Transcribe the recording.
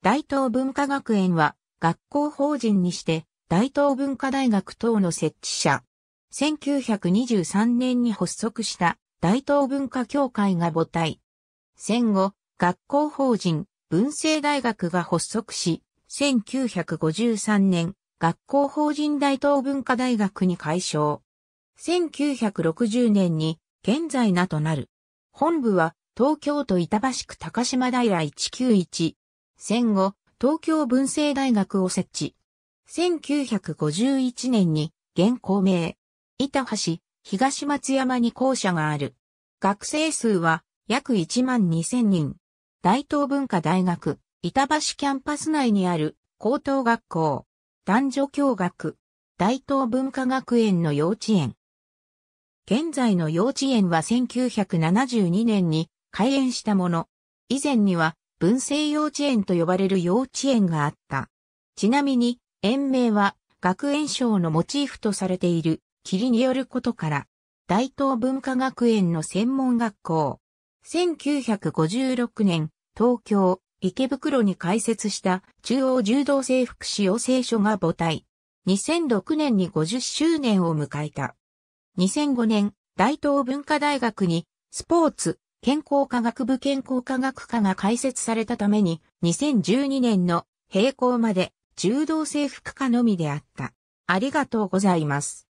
大東文化学園は学校法人にして大東文化大学等の設置者。1923年に発足した大東文化協会が母体。戦後、学校法人文政大学が発足し、1953年、学校法人大東文化大学に改称。1960年に現在名となる。本部は東京都板橋区高島平191。戦後、東京文政大学を設置。1951年に、現校名、板橋、東松山に校舎がある。学生数は、約1万2000人。大東文化大学、板橋キャンパス内にある高等学校、男女教学、大東文化学園の幼稚園。現在の幼稚園は1972年に開園したもの。以前には文政幼稚園と呼ばれる幼稚園があった。ちなみに、園名は学園賞のモチーフとされている霧によることから、大東文化学園の専門学校。1956年、東京、池袋に開設した中央柔道整復師養成所が母体。2006年に50周年を迎えた。2005年、大東文化大学にスポーツ、健康科学部健康科学科が開設されたために、2012年の並行まで、柔道制服科のみであった。ありがとうございます。